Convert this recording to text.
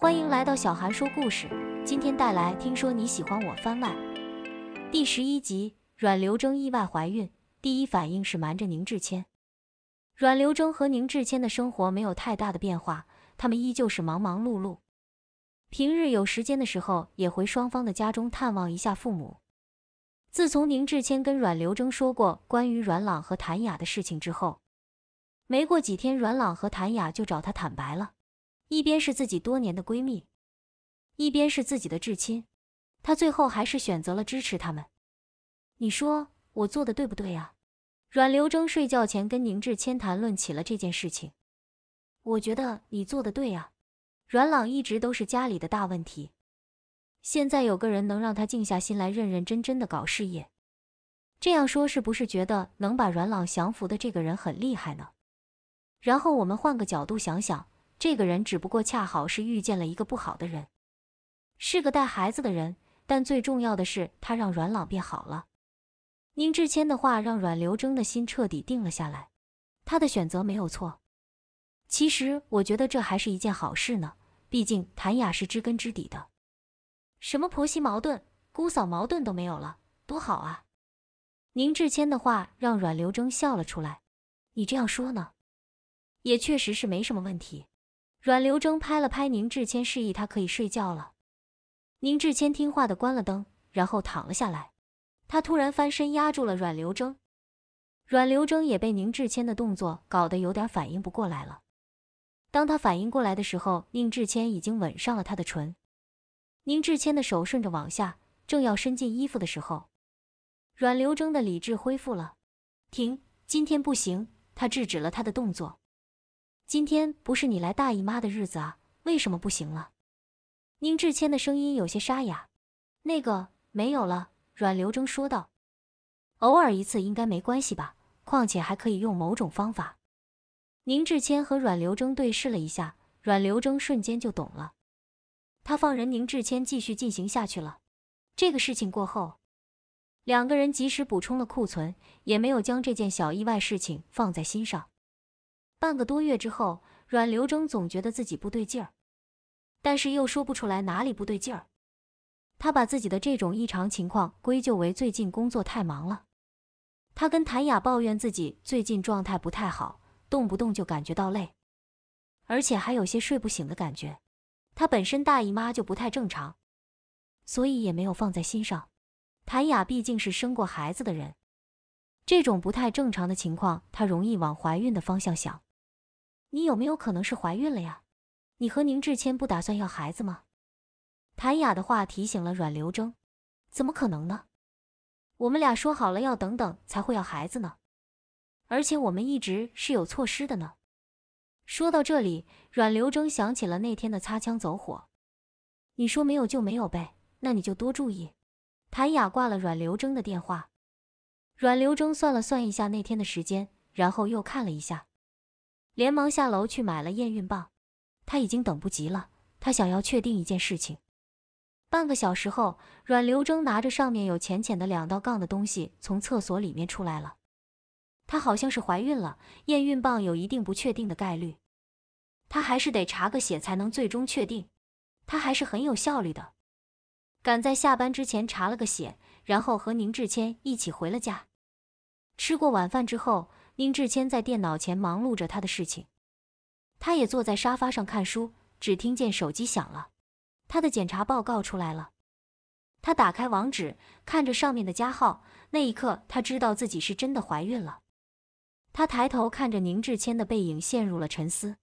欢迎来到小韩说故事，今天带来《听说你喜欢我》番外第十一集。阮流筝意外怀孕，第一反应是瞒着宁志谦。阮流筝和宁志谦的生活没有太大的变化，他们依旧是忙忙碌碌，平日有时间的时候也回双方的家中探望一下父母。自从宁志谦跟阮流筝说过关于阮朗和谭雅的事情之后，没过几天，阮朗和谭雅就找他坦白了。一边是自己多年的闺蜜，一边是自己的至亲，她最后还是选择了支持他们。你说我做的对不对呀？阮流征睡觉前跟宁志谦谈论起了这件事情。我觉得你做的对啊。阮朗一直都是家里的大问题，现在有个人能让他静下心来，认认真真的搞事业。这样说是不是觉得能把阮朗降服的这个人很厉害呢？然后我们换个角度想想。这个人只不过恰好是遇见了一个不好的人，是个带孩子的人，但最重要的是他让阮朗变好了。宁志谦的话让阮刘征的心彻底定了下来，他的选择没有错。其实我觉得这还是一件好事呢，毕竟谭雅是知根知底的，什么婆媳矛盾、姑嫂矛盾都没有了，多好啊！宁志谦的话让阮刘征笑了出来，你这样说呢，也确实是没什么问题。阮流征拍了拍宁志谦，示意他可以睡觉了。宁志谦听话地关了灯，然后躺了下来。他突然翻身压住了阮流征，阮流征也被宁志谦的动作搞得有点反应不过来了。当他反应过来的时候，宁志谦已经吻上了他的唇。宁志谦的手顺着往下，正要伸进衣服的时候，阮流征的理智恢复了，停，今天不行，他制止了他的动作。今天不是你来大姨妈的日子啊？为什么不行了？宁志谦的声音有些沙哑。那个没有了，阮刘征说道。偶尔一次应该没关系吧？况且还可以用某种方法。宁志谦和阮刘征对视了一下，阮刘征瞬间就懂了，他放任宁志谦继续进行下去了。这个事情过后，两个人即使补充了库存，也没有将这件小意外事情放在心上。半个多月之后，阮刘征总觉得自己不对劲儿，但是又说不出来哪里不对劲儿。他把自己的这种异常情况归咎为最近工作太忙了。他跟谭雅抱怨自己最近状态不太好，动不动就感觉到累，而且还有些睡不醒的感觉。他本身大姨妈就不太正常，所以也没有放在心上。谭雅毕竟是生过孩子的人，这种不太正常的情况，她容易往怀孕的方向想。你有没有可能是怀孕了呀？你和宁志谦不打算要孩子吗？谭雅的话提醒了阮刘征，怎么可能呢？我们俩说好了要等等才会要孩子呢，而且我们一直是有措施的呢。说到这里，阮刘征想起了那天的擦枪走火，你说没有就没有呗，那你就多注意。谭雅挂了阮刘征的电话，阮刘征算了算一下那天的时间，然后又看了一下。连忙下楼去买了验孕棒，他已经等不及了。他想要确定一件事情。半个小时后，阮刘征拿着上面有浅浅的两道杠的东西从厕所里面出来了。他好像是怀孕了。验孕棒有一定不确定的概率，他还是得查个血才能最终确定。他还是很有效率的，赶在下班之前查了个血，然后和宁志谦一起回了家。吃过晚饭之后。宁志谦在电脑前忙碌着他的事情，他也坐在沙发上看书，只听见手机响了，他的检查报告出来了，他打开网址，看着上面的加号，那一刻他知道自己是真的怀孕了，他抬头看着宁志谦的背影，陷入了沉思。